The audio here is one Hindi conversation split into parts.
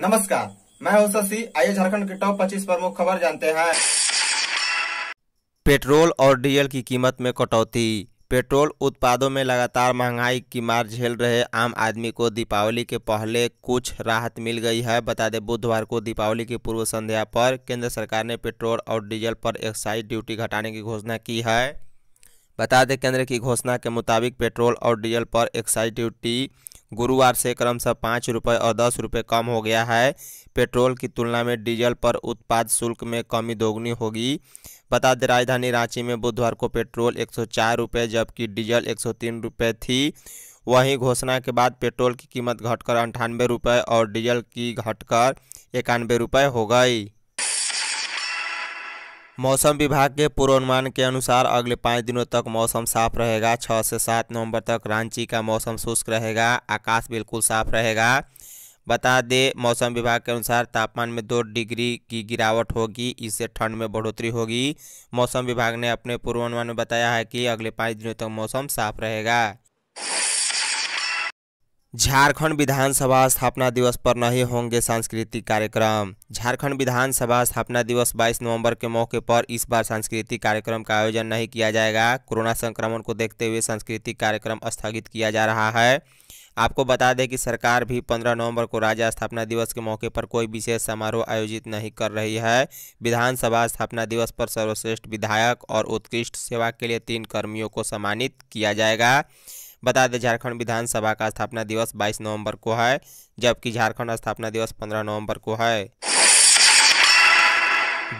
नमस्कार मैं हूं शशि आइए झारखंड के टॉप 25 प्रमुख खबर जानते हैं पेट्रोल और डीजल की कीमत में कटौती पेट्रोल उत्पादों में लगातार महंगाई की मार झेल रहे आम आदमी को दीपावली के पहले कुछ राहत मिल गई है बता दें बुधवार को दीपावली की पूर्व संध्या पर केंद्र सरकार ने पेट्रोल और डीजल पर एक्साइज ड्यूटी घटाने की घोषणा की है बता दें केंद्र की घोषणा के मुताबिक पेट्रोल और डीजल पर एक्साइज ड्यूटी गुरुवार से क्रमशः पाँच रुपये और दस रुपये कम हो गया है पेट्रोल की तुलना में डीजल पर उत्पाद शुल्क में कमी दोगुनी होगी बता दें राजधानी रांची में बुधवार को पेट्रोल एक सौ जबकि डीजल एक सौ थी वहीं घोषणा के बाद पेट्रोल की कीमत घटकर अंठानवे रुपये और डीजल की घटकर इक्यानवे रुपये हो गई मौसम विभाग के पूर्वानुमान के अनुसार अगले पाँच दिनों तक मौसम साफ रहेगा छः से सात नवंबर तक रांची का मौसम शुष्क रहेगा आकाश बिल्कुल साफ रहेगा बता दें मौसम विभाग के अनुसार तापमान में दो डिग्री की गिरावट होगी इससे ठंड में बढ़ोतरी होगी मौसम विभाग ने अपने पूर्वानुमान में बताया है कि अगले पाँच दिनों तक मौसम साफ रहेगा झारखंड विधानसभा स्थापना दिवस पर नहीं होंगे सांस्कृतिक कार्यक्रम झारखंड विधानसभा स्थापना दिवस 22 नवंबर के मौके पर इस बार सांस्कृतिक कार्यक्रम का आयोजन नहीं किया जाएगा कोरोना संक्रमण को देखते हुए सांस्कृतिक कार्यक्रम स्थगित किया जा रहा है आपको बता दें कि सरकार भी 15 नवंबर को राज्य स्थापना दिवस के मौके पर कोई विशेष समारोह आयोजित नहीं कर रही है विधानसभा स्थापना दिवस पर सर्वश्रेष्ठ विधायक और उत्कृष्ट सेवा के लिए तीन कर्मियों को सम्मानित किया जाएगा बता दें झारखंड विधानसभा का स्थापना दिवस 22 नवंबर को है जबकि झारखंड स्थापना दिवस 15 नवंबर को है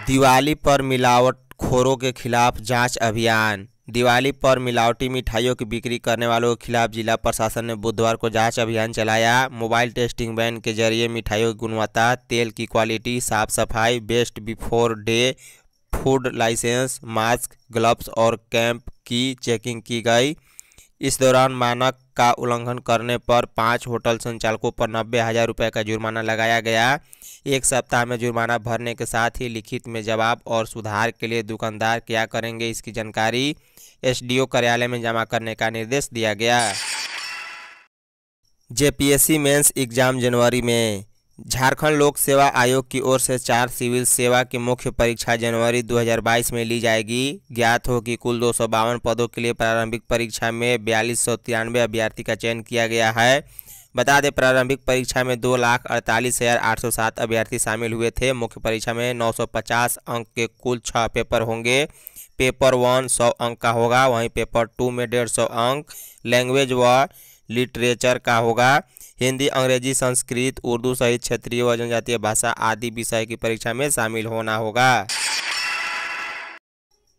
दिवाली पर मिलावट खोरों के खिलाफ जांच अभियान दिवाली पर मिलावटी मिठाइयों की बिक्री करने वालों के खिलाफ जिला प्रशासन ने बुधवार को जांच अभियान चलाया मोबाइल टेस्टिंग वैन के जरिए मिठाइयों की गुणवत्ता तेल की क्वालिटी साफ सफाई best before day food licence mask gloves और कैंप की चेकिंग की गई इस दौरान मानक का उल्लंघन करने पर पांच होटल संचालकों पर नब्बे हज़ार रुपये का जुर्माना लगाया गया एक सप्ताह में जुर्माना भरने के साथ ही लिखित में जवाब और सुधार के लिए दुकानदार क्या करेंगे इसकी जानकारी एसडीओ कार्यालय में जमा करने का निर्देश दिया गया जेपीएससी मेंस एग्ज़ाम जनवरी में झारखंड लोक सेवा आयोग की ओर से चार सिविल सेवा की मुख्य परीक्षा जनवरी 2022 में ली जाएगी ज्ञात हो कि कुल दो पदों के लिए प्रारंभिक परीक्षा में बयालीस अभ्यर्थी का चयन किया गया है बता दें प्रारंभिक परीक्षा में दो लाख अड़तालीस हज़ार आठ सौ सात अभ्यर्थी शामिल हुए थे मुख्य परीक्षा में नौ सौ पचास अंक के कुल छः पेपर होंगे पेपर वन सौ अंक का होगा वहीं पेपर टू में डेढ़ सौ अंक लैंग्वेज व लिटरेचर का होगा हिंदी अंग्रेजी संस्कृत उर्दू सहित क्षेत्रीय व जनजातीय भाषा आदि विषय की परीक्षा में शामिल होना होगा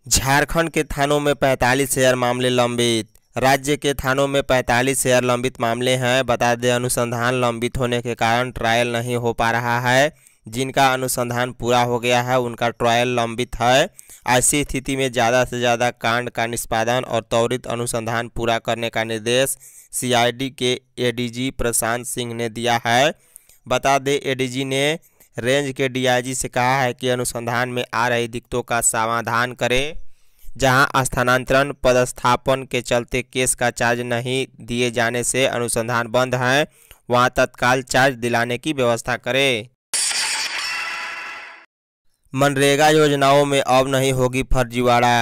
झारखंड के थानों में पैंतालीस हजार मामले लंबित राज्य के थानों में पैंतालीस हजार लंबित मामले हैं बता दें अनुसंधान लंबित होने के कारण ट्रायल नहीं हो पा रहा है जिनका अनुसंधान पूरा हो गया है उनका ट्रायल लंबित है ऐसी स्थिति में ज़्यादा से ज़्यादा कांड का निष्पादन और त्वरित अनुसंधान पूरा करने का निर्देश सीआईडी के एडीजी प्रशांत सिंह ने दिया है बता दें एडीजी ने रेंज के डीआईजी से कहा है कि अनुसंधान में आ रही दिक्कतों का समाधान करें जहां स्थानांतरण पदस्थापन के चलते केस का चार्ज नहीं दिए जाने से अनुसंधान बंद है वहां तत्काल चार्ज दिलाने की व्यवस्था करें मनरेगा योजनाओं में अब नहीं होगी फर्जीवाड़ा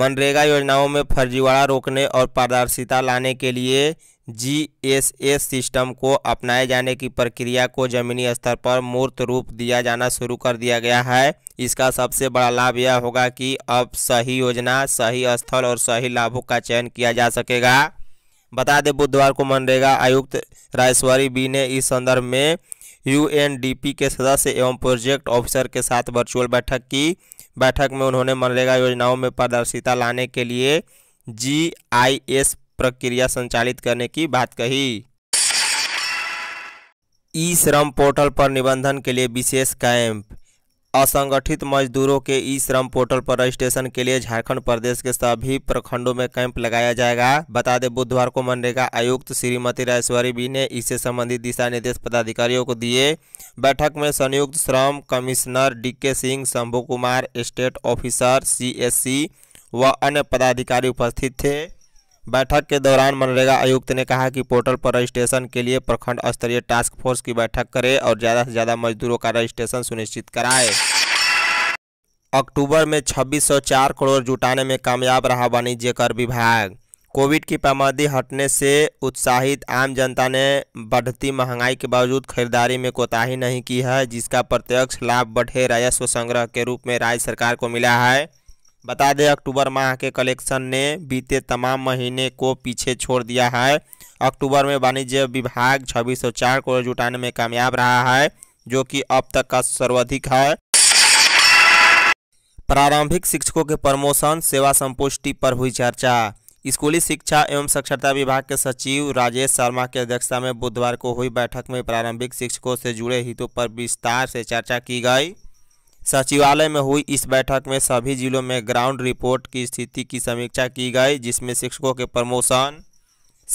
मनरेगा योजनाओं में फर्जीवाड़ा रोकने और पारदर्शिता लाने के लिए जीएसएस सिस्टम को अपनाए जाने की प्रक्रिया को जमीनी स्तर पर मूर्त रूप दिया जाना शुरू कर दिया गया है इसका सबसे बड़ा लाभ यह होगा कि अब सही योजना सही स्थल और सही लाभों का चयन किया जा सकेगा बता दें बुधवार को मनरेगा आयुक्त राजेश्वरी बी ने इस संदर्भ में यूएनडीपी के सदस्य एवं प्रोजेक्ट ऑफिसर के साथ वर्चुअल बैठक की बैठक में उन्होंने मनरेगा योजनाओं में पारदर्शिता लाने के लिए जीआईएस प्रक्रिया संचालित करने की बात कही ई श्रम पोर्टल पर निबंधन के लिए विशेष कैंप असंगठित मजदूरों के ई श्रम पोर्टल पर रजिस्ट्रेशन के लिए झारखंड प्रदेश के सभी प्रखंडों में कैंप लगाया जाएगा बता दें बुधवार को मनरेगा आयुक्त श्रीमती राजेश्वरी बी ने इससे संबंधित दिशा निर्देश पदाधिकारियों को दिए बैठक में संयुक्त श्रम commissioner D Singh Shambhu Kumar state officer C व अन्य पदाधिकारी उपस्थित थे बैठक के दौरान मनरेगा आयुक्त ने कहा कि पोर्टल पर रजिस्ट्रेशन के लिए प्रखंड स्तरीय टास्क फोर्स की बैठक करे और ज़्यादा से ज़्यादा मजदूरों का रजिस्ट्रेशन सुनिश्चित कराए अक्टूबर में 2604 करोड़ जुटाने में कामयाब रहा वाणिज्य कर विभाग कोविड की पाबंदी हटने से उत्साहित आम जनता ने बढ़ती महंगाई के बावजूद खरीदारी में कोताही नहीं की है जिसका प्रत्यक्ष लाभ बढ़े राजस्व संग्रह के रूप में राज्य सरकार को मिला है बता दें अक्टूबर माह के कलेक्शन ने बीते तमाम महीने को पीछे छोड़ दिया है अक्टूबर में वाणिज्य विभाग छब्बीस करोड़ जुटाने में कामयाब रहा है जो कि अब तक का सर्वाधिक है प्रारंभिक शिक्षकों के प्रमोशन सेवा संपुष्टि पर हुई चर्चा स्कूली शिक्षा एवं साक्षरता विभाग के सचिव राजेश शर्मा की अध्यक्षता में बुधवार को हुई बैठक में प्रारंभिक शिक्षकों से जुड़े हितों पर विस्तार से चर्चा की गई सचिवालय में हुई इस बैठक में सभी जिलों में ग्राउंड रिपोर्ट की स्थिति की समीक्षा की गई जिसमें शिक्षकों के प्रमोशन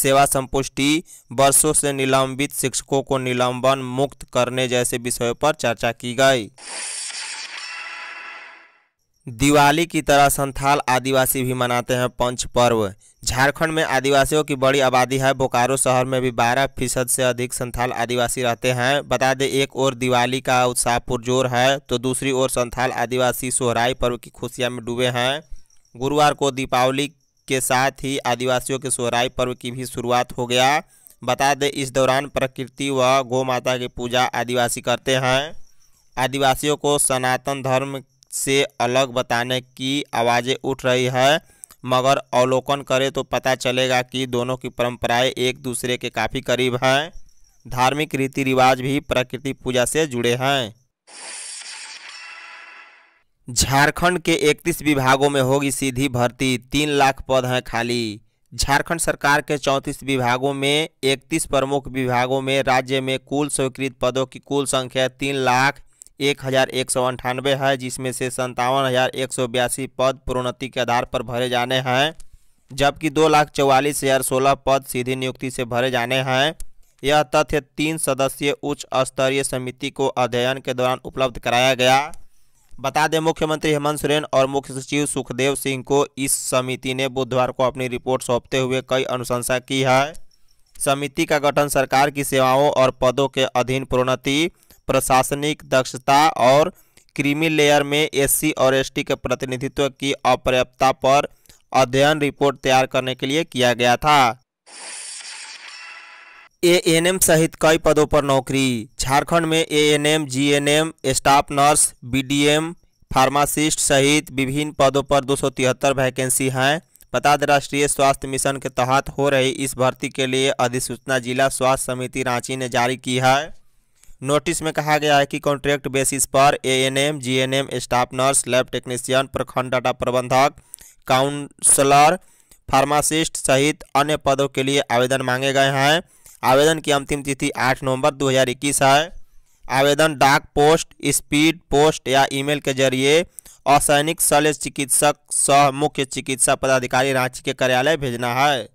सेवा संपुष्टि वर्षों से निलंबित शिक्षकों को निलंबन मुक्त करने जैसे विषयों पर चर्चा की गई दिवाली की तरह संथाल आदिवासी भी मनाते हैं पंच पर्व झारखंड में आदिवासियों की बड़ी आबादी है बोकारो शहर में भी 12 फीसद से अधिक संथाल आदिवासी रहते हैं बता दें एक ओर दिवाली का उत्साह पुरजोर है तो दूसरी ओर संथाल आदिवासी सोहराई पर्व की खुशियां में डूबे हैं गुरुवार को दीपावली के साथ ही आदिवासियों के सोहराई पर्व की भी शुरुआत हो गया बता दें इस दौरान प्रकृति व गौ माता की पूजा आदिवासी करते हैं आदिवासियों को सनातन धर्म से अलग बताने की आवाज़ें उठ रही है मगर अवलोकन करें तो पता चलेगा कि दोनों की परंपराएं एक दूसरे के काफ़ी करीब हैं धार्मिक रीति रिवाज भी प्रकृति पूजा से जुड़े हैं झारखंड के 31 विभागों में होगी सीधी भर्ती तीन लाख पद हैं खाली झारखंड सरकार के 34 विभागों में 31 प्रमुख विभागों में राज्य में कुल स्वीकृत पदों की कुल संख्या तीन लाख एक हज़ार एक सौ अंठानवे है जिसमें से संतावन हज़ार एक सौ बयासी पद प्रोन्नति के आधार पर भरे जाने हैं जबकि दो लाख चौवालीस हज़ार सोलह पद सीधी नियुक्ति से भरे जाने हैं यह तथ्य तीन सदस्यीय उच्च स्तरीय समिति को अध्ययन के दौरान उपलब्ध कराया गया बता दें मुख्यमंत्री हेमंत सोरेन और मुख्य सचिव सुखदेव सिंह को इस समिति ने बुधवार को अपनी रिपोर्ट सौंपते हुए कई अनुशंसा की है समिति का गठन सरकार की सेवाओं और पदों के अधीन प्रोन्नति प्रशासनिक दक्षता और क्रीमी लेयर में एससी और एसटी के प्रतिनिधित्व की अपर्याप्तता पर अध्ययन रिपोर्ट तैयार करने के लिए किया गया था एएनएम सहित कई पदों पर नौकरी झारखंड में ANM GNM staff nurse BDM pharmacist सहित विभिन्न पदों पर दो वैकेंसी हैं बता दें राष्ट्रीय स्वास्थ्य मिशन के तहत हो रही इस भर्ती के लिए अधिसूचना जिला स्वास्थ्य समिति रांची ने जारी की है नोटिस में कहा गया है कि कॉन्ट्रैक्ट बेसिस पर ANM, GNM, staff nurse lab technician प्रखंड डाटा प्रबंधक काउंसलर फार्मासिस्ट सहित अन्य पदों के लिए आवेदन मांगे गए हैं आवेदन की अंतिम तिथि 8 नवंबर 2021 है आवेदन डाक पोस्ट स्पीड पोस्ट या ईमेल के जरिए असैनिक शल्य चिकित्सक सह मुख्य चिकित्सा पदाधिकारी रांची के कार्यालय भेजना है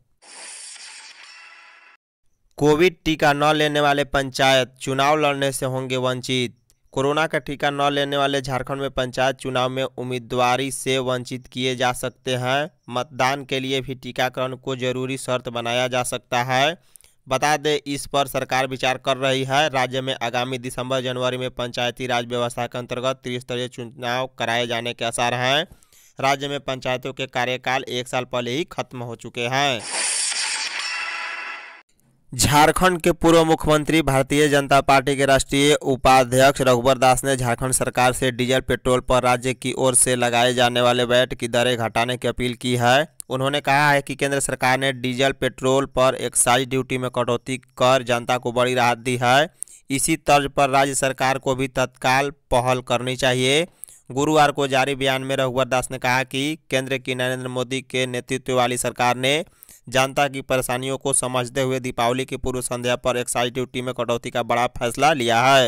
कोविड टीका न लेने वाले पंचायत चुनाव लड़ने से होंगे वंचित कोरोना का टीका न लेने वाले झारखंड में पंचायत चुनाव में उम्मीदवारी से वंचित किए जा सकते हैं मतदान के लिए भी टीकाकरण को जरूरी शर्त बनाया जा सकता है बता दें इस पर सरकार विचार कर रही है राज्य में आगामी दिसंबर जनवरी में पंचायती राज व्यवस्था के अंतर्गत त्रिस्तरीय चुनाव कराए जाने के आसार हैं राज्य में पंचायतों के कार्यकाल एक साल पहले ही खत्म हो चुके हैं झारखंड के पूर्व मुख्यमंत्री भारतीय जनता पार्टी के राष्ट्रीय उपाध्यक्ष रघुवर दास ने झारखंड सरकार से डीजल पेट्रोल पर राज्य की ओर से लगाए जाने वाले वैट की दरें घटाने की अपील की है उन्होंने कहा है कि केंद्र सरकार ने डीजल पेट्रोल पर एक्साइज ड्यूटी में कटौती कर जनता को बड़ी राहत दी है इसी तर्ज पर राज्य सरकार को भी तत्काल पहल करनी चाहिए गुरुवार को जारी बयान में रघुवर दास ने कहा कि केंद्र की नरेंद्र मोदी के नेतृत्व वाली सरकार ने जनता की परेशानियों को समझते हुए दीपावली की पूर्व संध्या पर एक्साइज ड्यूटी में कटौती का बड़ा फैसला लिया है